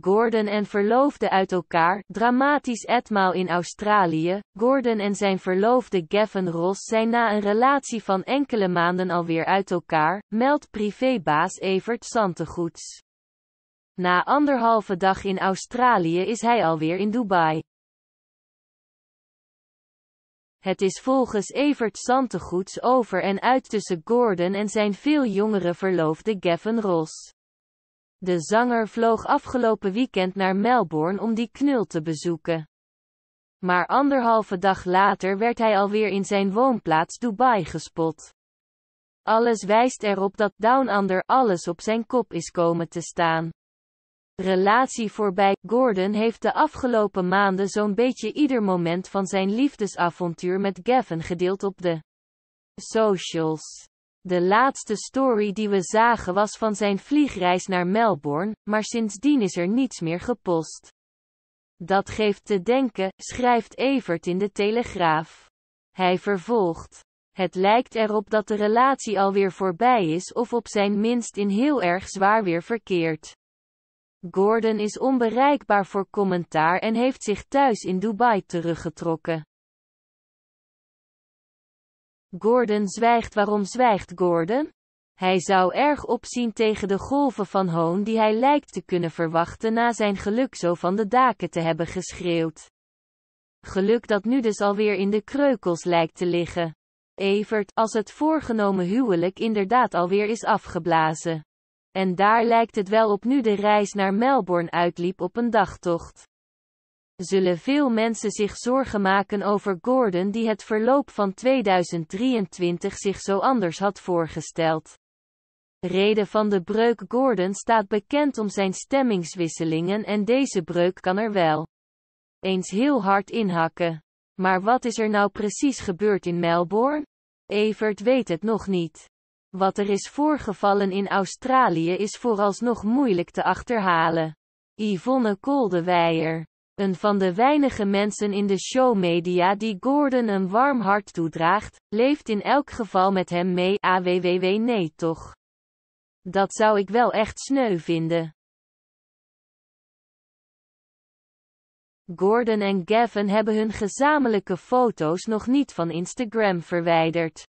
Gordon en verloofde uit elkaar, dramatisch etmaal in Australië. Gordon en zijn verloofde Gavin Ross zijn na een relatie van enkele maanden alweer uit elkaar, meldt privébaas Evert Santegoets. Na anderhalve dag in Australië is hij alweer in Dubai. Het is volgens Evert Santegoets over en uit tussen Gordon en zijn veel jongere verloofde Gavin Ross. De zanger vloog afgelopen weekend naar Melbourne om die knul te bezoeken. Maar anderhalve dag later werd hij alweer in zijn woonplaats Dubai gespot. Alles wijst erop dat Down Under alles op zijn kop is komen te staan. Relatie voorbij. Gordon heeft de afgelopen maanden zo'n beetje ieder moment van zijn liefdesavontuur met Gavin gedeeld op de socials. De laatste story die we zagen was van zijn vliegreis naar Melbourne, maar sindsdien is er niets meer gepost. Dat geeft te denken, schrijft Evert in de Telegraaf. Hij vervolgt. Het lijkt erop dat de relatie alweer voorbij is of op zijn minst in heel erg zwaar weer verkeert. Gordon is onbereikbaar voor commentaar en heeft zich thuis in Dubai teruggetrokken. Gordon zwijgt waarom zwijgt Gordon? Hij zou erg opzien tegen de golven van hoon die hij lijkt te kunnen verwachten na zijn geluk zo van de daken te hebben geschreeuwd. Geluk dat nu dus alweer in de kreukels lijkt te liggen. Evert, als het voorgenomen huwelijk inderdaad alweer is afgeblazen. En daar lijkt het wel op nu de reis naar Melbourne uitliep op een dagtocht zullen veel mensen zich zorgen maken over Gordon die het verloop van 2023 zich zo anders had voorgesteld. Reden van de breuk Gordon staat bekend om zijn stemmingswisselingen en deze breuk kan er wel eens heel hard inhakken. Maar wat is er nou precies gebeurd in Melbourne? Evert weet het nog niet. Wat er is voorgevallen in Australië is vooralsnog moeilijk te achterhalen. Yvonne Koldeweijer een van de weinige mensen in de showmedia die Gordon een warm hart toedraagt, leeft in elk geval met hem mee, awww nee toch. Dat zou ik wel echt sneu vinden. Gordon en Gavin hebben hun gezamenlijke foto's nog niet van Instagram verwijderd.